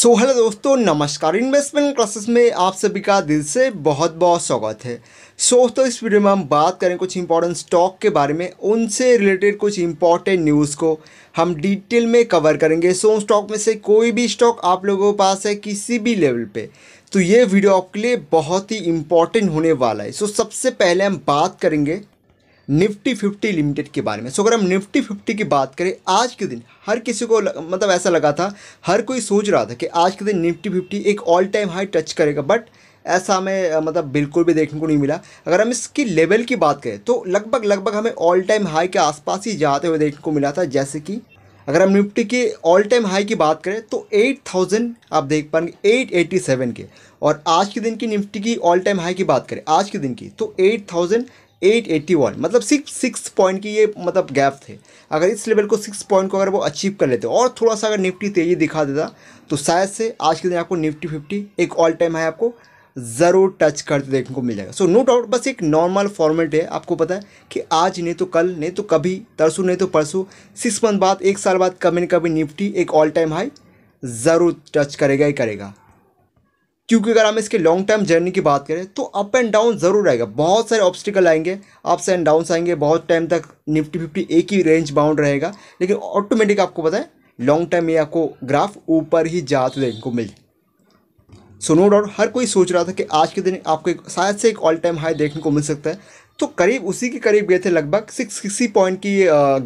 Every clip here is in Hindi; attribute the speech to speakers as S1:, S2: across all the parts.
S1: सो हेलो दोस्तों नमस्कार इन्वेस्टमेंट क्लासेस में आप सभी का दिल से बहुत बहुत स्वागत है सो so, दोस्तों इस वीडियो में हम बात करें कुछ इंपॉर्टेंट स्टॉक के बारे में उनसे रिलेटेड कुछ इंपॉर्टेंट न्यूज़ को हम डिटेल में कवर करेंगे सो so, स्टॉक में से कोई भी स्टॉक आप लोगों के पास है किसी भी लेवल पर तो ये वीडियो आपके लिए बहुत ही इंपॉर्टेंट होने वाला है सो so, सबसे पहले हम बात करेंगे निफ्टी फिफ्टी लिमिटेड के बारे में सो अगर हम निफ्टी फिफ्टी की बात करें आज के दिन हर किसी को लग, मतलब ऐसा लगा था हर कोई सोच रहा था कि आज के दिन निफ्टी फिफ्टी एक ऑल टाइम हाई टच करेगा बट ऐसा हमें मतलब बिल्कुल भी देखने को नहीं मिला अगर हम इसकी लेवल की बात करें तो लगभग लगभग हमें ऑल टाइम हाई के आसपास ही जाते हुए देखने को मिला था जैसे कि अगर हम निफ्टी के ऑल टाइम हाई की बात करें तो 8000 आप देख पाएंगे 887 के और आज के दिन की निफ्टी की ऑल टाइम हाई की बात करें आज के दिन की तो 8000 881 मतलब सिर्फ सिक्स पॉइंट की ये मतलब गैप थे अगर इस लेवल को सिक्स पॉइंट को अगर वो अचीव कर लेते और थोड़ा सा अगर निफ्टी तेजी दिखा देता तो शायद से आज के दिन आपको निफ्टी फिफ्टी एक ऑल टाइम है आपको ज़रूर टच करते देखने को मिल जाएगा सो नो डाउट बस एक नॉर्मल फॉर्मेट है आपको पता है कि आज नहीं तो कल नहीं तो कभी तरसों नहीं तो परसों सिक्स मंथ बाद एक साल बाद कभी ना कभी निफ्टी एक ऑल टाइम हाई ज़रूर टच करेगा ही करेगा क्योंकि अगर हम इसके लॉन्ग टर्म जर्नी की बात करें तो अप एंड डाउन ज़रूर आएगा बहुत सारे ऑब्स्टिकल आएंगे अप्स एंड डाउनस आएंगे बहुत टाइम तक निफ्टी फिफ्टी एक ही रेंज बाउंड रहेगा लेकिन ऑटोमेटिक आपको पता है लॉन्ग टर्म ये आपको ग्राफ ऊपर ही जाते देखने को मिल सो नो डाउट हर कोई सोच रहा था कि आज के दिन आपको एक शायद से एक ऑल टाइम हाई देखने को मिल सकता है तो करीब उसी के करीब गए थे लगभग सिक्स सिक्सटी पॉइंट की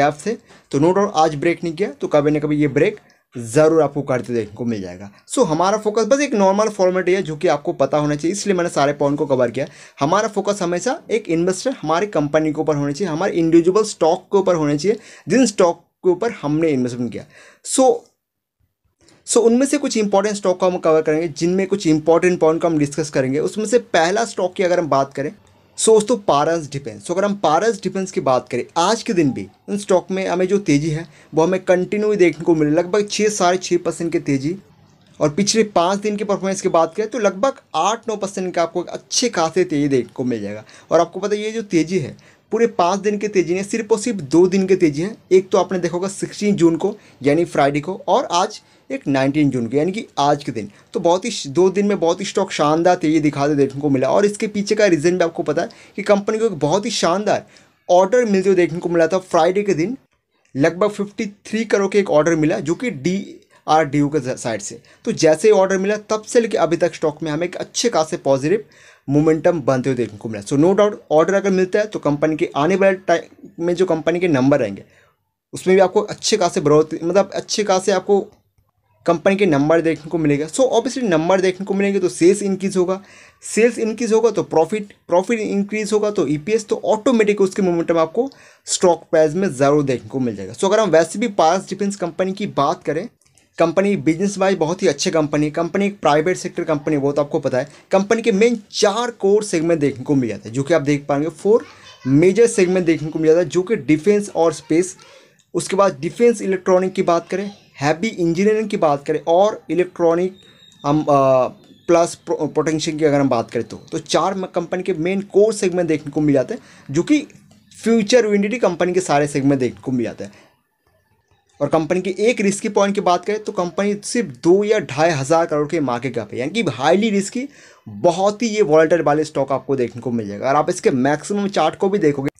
S1: गैप से तो नो डाउट आज ब्रेक नहीं किया तो कभी ना कभी ये ब्रेक ज़रूर आपको करते देखने को मिल जाएगा सो so, हमारा फोकस बस एक नॉर्मल फॉर्मेट है जो कि आपको पता होना चाहिए इसलिए मैंने सारे पॉइंट को कवर किया हमारा फोकस हमेशा एक इन्वेस्टर हमारी कंपनी के ऊपर होना चाहिए हमारे इंडिविजुअल स्टॉक के ऊपर होने चाहिए जिन स्टॉक के ऊपर हमने इन्वेस्टमेंट किया सो so, सो so, उनमें से कुछ इंपॉर्टेंट स्टॉक को हम कवर करेंगे जिनमें कुछ इंपॉर्टेंट पॉइंट को हम डिस्कस करेंगे उसमें से पहला स्टॉक की अगर हम बात करें सो so, दोस्तों पारस डिफेंस सो अगर हम पारस डिफेंस की बात करें आज के दिन भी इन स्टॉक में हमें जो तेज़ी है वो हमें कंटिन्यू देखने को मिले लगभग छः साढ़े छः परसेंट की तेज़ी और पिछले पाँच दिन की परफॉर्मेंस की बात करें तो लगभग आठ नौ परसेंट का आपको अच्छे खासे तेज़ी देखने को मिल जाएगा और आपको पता है ये जो तेज़ी है पूरे पाँच दिन की तेज़ी है सिर्फ और सिर्फ दो दिन की तेज़ी है एक तो आपने देखा होगा सिक्सटीन जून को यानी फ्राइडे को और आज एक 19 जून को यानी कि आज के दिन तो बहुत ही दो दिन में बहुत ही स्टॉक शानदार तेज़ी दिखाते देखने को मिला और इसके पीछे का रीज़न भी आपको पता है कि कंपनी को एक बहुत ही शानदार ऑर्डर मिलते हुए देखने को मिला था फ्राइडे के दिन लगभग 53 करोड़ के एक ऑर्डर मिला जो कि D R D U K side से तो जैसे ही ऑर्डर मिला तब से लेकर अभी तक स्टॉक में हमें एक अच्छे खासे पॉजिटिव मोमेंटम बनते हुए देखने को मिला सो नो डाउट ऑर्डर अगर मिलता है तो कंपनी के आने वाले टाइम में जो कंपनी के नंबर रहेंगे उसमें भी आपको अच्छे खासे बढ़ोतरी मतलब अच्छे खासे आपको कंपनी के नंबर देखने को मिलेगा सो ऑब्वियसली नंबर देखने को मिलेंगे तो सेल्स इंक्रीज होगा सेल्स इंक्रीज होगा तो प्रॉफिट प्रॉफिट इंक्रीज होगा तो ई e तो ऑटोमेटिक उसके मोमेंटम आपको स्टॉक प्राइस में ज़रूर देखने को मिल जाएगा सो so, अगर हम वैसे भी पास डिफेंस कंपनी की बात करें कंपनी बिजनेस वाइज बहुत ही अच्छे कंपनी कंपनी एक प्राइवेट सेक्टर कंपनी वो तो आपको पता है कंपनी के मेन चार कोर सेगमेंट देखने को मिल जाता है जो कि आप देख पाएंगे फोर मेजर सेगमेंट देखने को मिल जाता है जो कि डिफेंस और स्पेस उसके बाद डिफेंस इलेक्ट्रॉनिक की बात करें हैवी इंजीनियरिंग की बात करें और इलेक्ट्रॉनिक हम प्लस पोटेंशियल की अगर हम बात करें तो तो चार कंपनी के मेन कोर सेगमेंट देखने को मिल जाते हैं जो कि फ्यूचर यूनिटी कंपनी के सारे सेगमेंट देखने को मिल जाते हैं और कंपनी के एक रिस्की पॉइंट की बात करें तो कंपनी सिर्फ दो या ढाई हज़ार करोड़ के मार्केट कैप है यानी कि हाईली रिस्की बहुत ही ये वॉल्टर वाले स्टॉक आपको देखने को मिल जाएगा और आप इसके मैक्सिमम चार्ट को भी देखोगे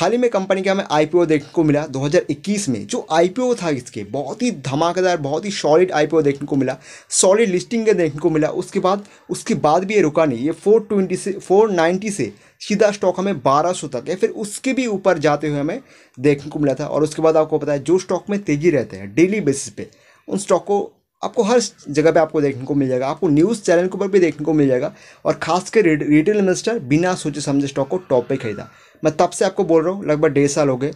S1: हाल ही में कंपनी का हमें आईपीओ देखने को मिला 2021 में जो आईपीओ था इसके बहुत ही धमाकेदार बहुत ही सॉलिड आईपीओ देखने को मिला सॉलिड लिस्टिंग देखने को मिला उसके बाद उसके बाद भी ये रुका नहीं ये 420 से 490 से सीधा स्टॉक हमें 1200 तक या फिर उसके भी ऊपर जाते हुए हमें देखने को मिला था और उसके बाद आपको पता है जो स्टॉक में तेज़ी रहते हैं डेली बेसिस पे उन स्टॉक को आपको हर जगह पे आपको देखने को मिल जाएगा आपको न्यूज़ चैनल के ऊपर भी देखने को मिल जाएगा और खास कर रिटेल इन्वेस्टर बिना सोचे समझे स्टॉक को टॉप पर खरीदा मैं तब से आपको बोल रहा हूँ लगभग डेढ़ साल हो गए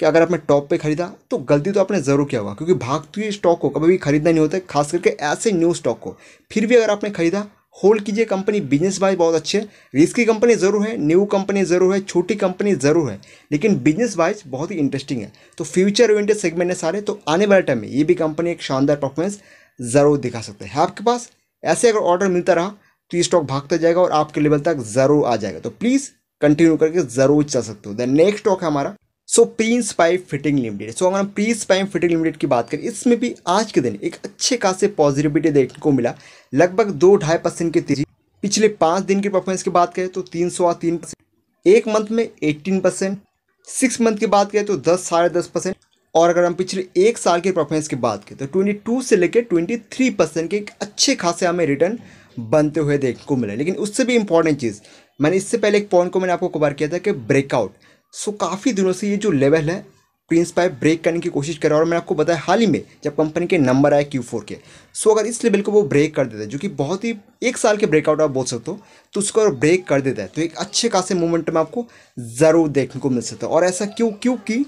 S1: कि अगर आपने टॉप पे खरीदा तो गलती तो आपने ज़रूर किया होगा क्योंकि भागती हुए स्टॉक को कभी भी खरीदना नहीं होता खास करके ऐसे न्यू स्टॉक को फिर भी अगर आपने खरीदा होल्ड कीजिए कंपनी बिजनेस वाइज बहुत अच्छे है रिस्की कंपनी ज़रूर है न्यू कंपनी ज़रूर है छोटी कंपनी ज़रूर है लेकिन बिजनेस वाइज बहुत ही इंटरेस्टिंग है तो फ्यूचर ओरिएंटेड सेगमेंट है सारे तो आने वाले टाइम में ये भी कंपनी एक शानदार परफॉर्मेंस ज़रूर दिखा सकते हैं आपके पास ऐसे अगर ऑर्डर मिलता रहा तो ये स्टॉक भागता जाएगा और आपके लेवल तक ज़रूर आ जाएगा तो प्लीज़ कंटिन्यू करके ज़रूर चल सकते हो दैन नेक्स्ट स्टॉक है हमारा so Prince pipe fitting limited so अगर हम प्रिंस पाइप फिटिंग लिमिटेड की बात करें इसमें भी आज के दिन एक अच्छे खासे पॉजिटिविटी देखने को मिला लगभग दो ढाई परसेंट की तेजी पिछले पाँच दिन की परफॉर्मेंस की बात करें तो तीन सौ तीन परसेंट एक मंथ में एट्टीन परसेंट सिक्स मंथ की बात करें तो दस साढ़े दस परसेंट और अगर हम पिछले एक साल के परफॉर्मेंस की बात करें तो ट्वेंटी टू से लेकर ट्वेंटी थ्री परसेंट के एक अच्छे खासे हमें रिटर्न बनते हुए देखने को मिले लेकिन उससे भी इंपॉर्टेंट चीज़ मैंने इससे पहले एक पॉइंट को मैंने आपको कवर किया था कि ब्रेकआउट सो काफ़ी दिनों से ये जो लेवल है प्रिंस पाइप ब्रेक करने की कोशिश कर रहा है और मैंने आपको बताया हाल ही में जब कंपनी के नंबर आए क्यू फोर के सो अगर इस लेवल को वो ब्रेक कर देता है जो कि बहुत ही एक साल के ब्रेकआउट आप बोल सकते हो तो उसको अगर ब्रेक कर देता है तो एक अच्छे खासे मोमेंट में आपको ज़रूर देखने को मिल सकता है और ऐसा क्यों क्योंकि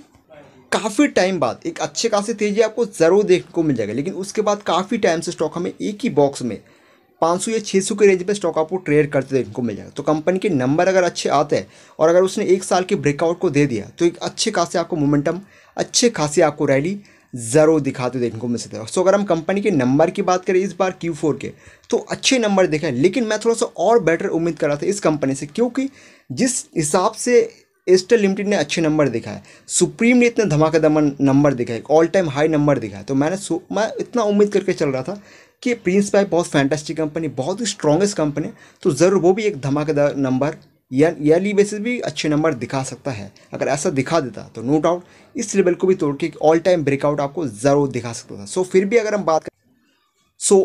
S1: काफ़ी टाइम बाद एक अच्छे खासे तेज़ी आपको ज़रूर देखने को मिल जाएगा लेकिन उसके बाद काफ़ी टाइम से स्टॉक हमें एक ही बॉक्स में पाँच या छः के रेंज में स्टॉक आपको ट्रेड करते देखने को मिल जाएगा तो कंपनी के नंबर अगर अच्छे आते हैं और अगर उसने एक साल के ब्रेकआउट को दे दिया तो एक अच्छे खासे आपको मोमेंटम अच्छे खासे आपको रैली ज़रूर दिखाते देखने को मिल सकता है सो अगर हम कंपनी के नंबर की बात करें इस बार क्यू के तो अच्छे नंबर देखे लेकिन मैं थोड़ा सा और बेटर उम्मीद कर रहा था इस कंपनी से क्योंकि जिस हिसाब से एस्टर लिमिटेड ने अच्छे नंबर दिखा है सुप्रीम ने इतना धमाकेदार नंबर दिखा है ऑल टाइम हाई नंबर दिखाया है तो मैंने मैं इतना उम्मीद करके चल रहा था कि प्रिंस पाइप बहुत फैंटास्टिक कंपनी बहुत ही स्ट्रॉन्गेस्ट कंपनी तो ज़रूर वो भी एक धमाकेदार नंबर या ईयरली बेसिस भी अच्छे नंबर दिखा सकता है अगर ऐसा दिखा देता तो नो डाउट इस लेवल को भी तोड़ के ऑल टाइम ब्रेकआउट आपको ज़रूर दिखा सकता था सो so, फिर भी अगर हम बात करें so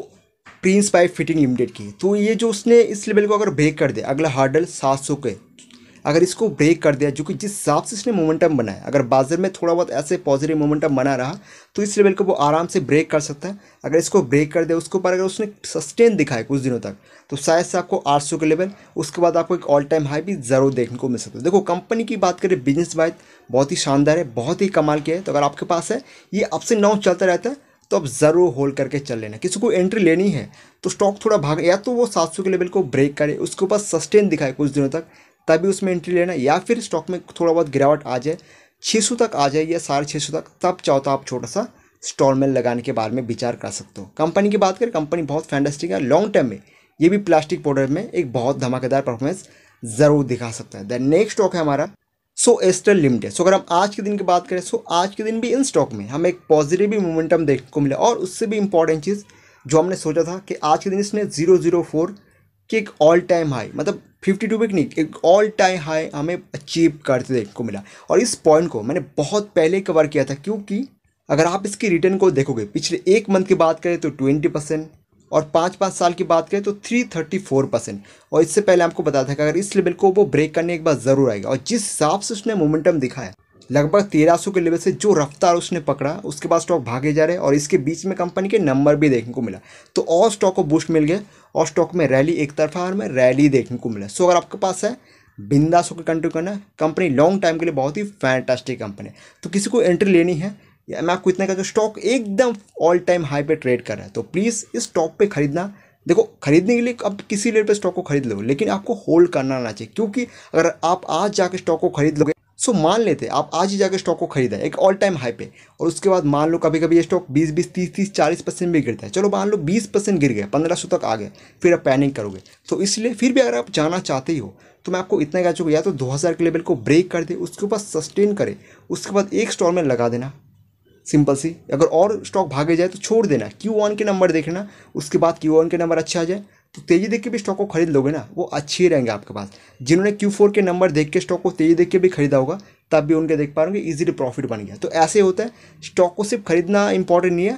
S1: Prince pipe fitting limited की तो ये जो उसने इस लेवल को अगर ब्रेक कर दिया अगला हार्डल सात सौ के अगर इसको ब्रेक कर दिया जो कि जिस हिसाब से इसने मोमेंटम बनाया अगर बाजार में थोड़ा बहुत ऐसे पॉजिटिव मोमेंटम बना रहा तो इस लेवल को वो आराम से ब्रेक कर सकता है अगर इसको ब्रेक कर दिया उसके ऊपर अगर उसने सस्टेन दिखाया कुछ दिनों तक तो शायद से आपको आठ सौ के लेवल उसके बाद आपको एक ऑल टाइम हाई भी ज़रूर देखने को मिल सकता है देखो कंपनी की बात करें बिजनेस वाइज बहुत ही शानदार है बहुत ही कमाल की है तो अगर आपके पास है ये अब से नौ चलता रहता है तो आप ज़रूर होल्ड करके चल लेना किसी को एंट्री लेनी है तो स्टॉक थोड़ा भाग या तो वो सात के लेवल को ब्रेक करे उसके ऊपर सस्टेन दिखाए कुछ दिनों तक तभी उसमें एंट्री लेना या फिर स्टॉक में थोड़ा बहुत गिरावट आ जाए छः सौ तक आ जाए या साढ़े छः सौ तक तब चाहो तो आप छोटा सा स्टॉल में लगाने के बारे में विचार कर सकते हो कंपनी की बात करें कंपनी बहुत फैंटेस्टिक है लॉन्ग टर्म में ये भी प्लास्टिक पाउडर में एक बहुत धमाकेदार परफॉर्मेंस ज़रूर दिखा सकता है द नेक्स्ट स्टॉक है हमारा सो एस्टर लिमिटेड सो अगर हम आज के दिन की बात करें सो आज के दिन भी इन स्टॉक में हमें एक पॉजिटिव भी मोमेंटम देखने को मिला और उससे भी इंपॉर्टेंट चीज़ जो हमने सोचा था कि आज के दिन इसने जीरो जीरो फोर कि एक ऑल टाइम हाई मतलब फिफ्टी टू पे नहीं एक ऑल टाइम हाई हमें अचीव करते देखने को मिला और इस पॉइंट को मैंने बहुत पहले कवर किया था क्योंकि अगर आप इसकी रिटर्न को देखोगे पिछले एक मंथ की बात करें तो ट्वेंटी परसेंट और पाँच पाँच साल की बात करें तो थ्री थर्टी फोर परसेंट और इससे पहले आपको बताया था कि अगर इस लेवल को वो ब्रेक करने एक बार ज़रूर आएगा और जिस हिसाब से उसने मोमेंटम दिखाया लगभग तेरह सौ के लेवल से जो रफ्तार उसने पकड़ा उसके बाद स्टॉक भागे जा रहे और इसके बीच में कंपनी के नंबर भी देखने को मिला तो और स्टॉक को बूस्ट मिल गया और स्टॉक में रैली एक तरफा और में रैली देखने को मिला सो अगर आपके पास है बिंदास होकर कंट्री करना कंपनी लॉन्ग टाइम के लिए बहुत ही फैंटास्टिक कंपनी है तो किसी को एंट्री लेनी है या मैं आपको इतना कहता हूँ स्टॉक एकदम ऑल टाइम हाई पे ट्रेड कर रहा है तो प्लीज़ इस स्टॉक पे खरीदना देखो खरीदने के लिए अब किसी लेवल पे स्टॉक को खरीद लो लेकिन आपको होल्ड करना आना चाहिए क्योंकि अगर आप आज जाके स्टॉक को खरीद लोगे सो मान लेते आप आज ही जाकर स्टॉक को खरीदा एक ऑल टाइम हाई पे और उसके बाद मान लो कभी कभी ये स्टॉक 20 20 30 30 40 परसेंट भी गिरता है चलो मान लो 20 परसेंट गिर गया 1500 तक आ गए फिर आप पैनिक करोगे तो इसलिए फिर भी अगर आप जाना चाहते ही हो तो मैं आपको इतना कह चुका या तो 2000 के लेवल को ब्रेक कर दे उसके ऊपर सस्टेन करे उसके बाद एक स्टॉल में लगा देना सिंपल सी अगर और स्टॉक भागे जाए तो छोड़ देना क्यू वन के नंबर देखना उसके बाद क्यू वन के नंबर अच्छे आ जाए तो तेज़ी देख के भी स्टॉक को खरीद लोगे ना वो अच्छे ही रहेंगे आपके पास जिन्होंने क्यू के नंबर देख के स्टॉक को तेज़ी देख के भी खरीदा होगा तब भी उनके देख पा रहे इजीली प्रॉफिट बन गया तो ऐसे होता है स्टॉक को सिर्फ खरीदना इंपॉर्टेंट नहीं है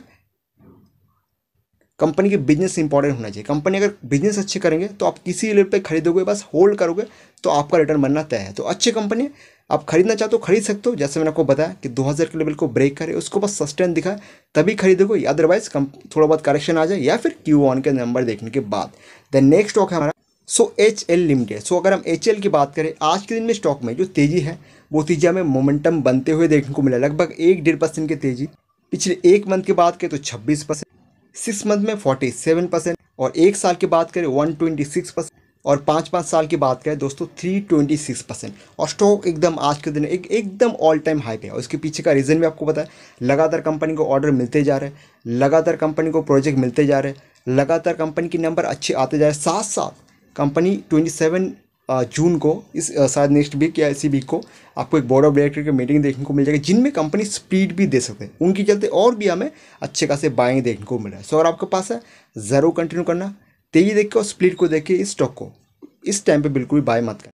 S1: कंपनी के बिजनेस इंपॉर्टेंट होना चाहिए कंपनी अगर बिजनेस अच्छे करेंगे तो आप किसी रेट पे खरीदोगे बस होल्ड करोगे तो आपका रिटर्न बनना तय है तो अच्छी कंपनी आप खरीदना चाहते हो तो खरीद सकते हो जैसे मैंने आपको बताया कि 2000 के लेवल को ब्रेक करे उसको बस सस्टेन दिखा तभी खरीदोगे अदरवाइज थोड़ा बहुत करेक्शन आ जाए या फिर क्यू वन के नंबर देखने के बाद देन नेक्स्ट स्टॉक है हमारा so H L limited so अगर हम एच एल की बात करें आज के दिन में स्टॉक में जो तेज़ी है वो तेज़ी हमें मोमेंटम बनते हुए देखने को मिला लगभग एक डेढ़ परसेंट की तेज़ी पिछले एक मंथ की बात करें तो छब्बीस परसेंट सिक्स मंथ में फोर्टी सेवन परसेंट और एक साल की बात करें वन ट्वेंटी सिक्स परसेंट और पाँच पाँच साल की बात करें दोस्तों थ्री ट्वेंटी सिक्स परसेंट और स्टॉक एकदम आज के दिन एक एकदम ऑल टाइम हाई पे है उसके पीछे का रीज़न भी आपको पता है लगातार कंपनी को ऑर्डर मिलते जा रहे हैं लगातार कंपनी को प्रोजेक्ट मिलते जा रहे हैं लगातार कंपनी के नंबर अच्छे आते जा रहे हैं साथ साथ कंपनी ट्वेंटी सेवन जून को इस शायद नेक्स्ट वीक या इसी वीक को आपको एक बोर्ड ऑफ डायरेक्टर की मीटिंग देखने को मिल जाएगी जिनमें कंपनी स्पीड भी दे सकते हैं उनके चलते और भी हमें अच्छे खासे बाइंग देखने को मिल रहा है सो और आपके पास है ज़रूर कंटिन्यू करना तेजी देख के और स्प्लिट को देख के इस स्टॉक को इस टाइम पे बिल्कुल भी बाय मत करें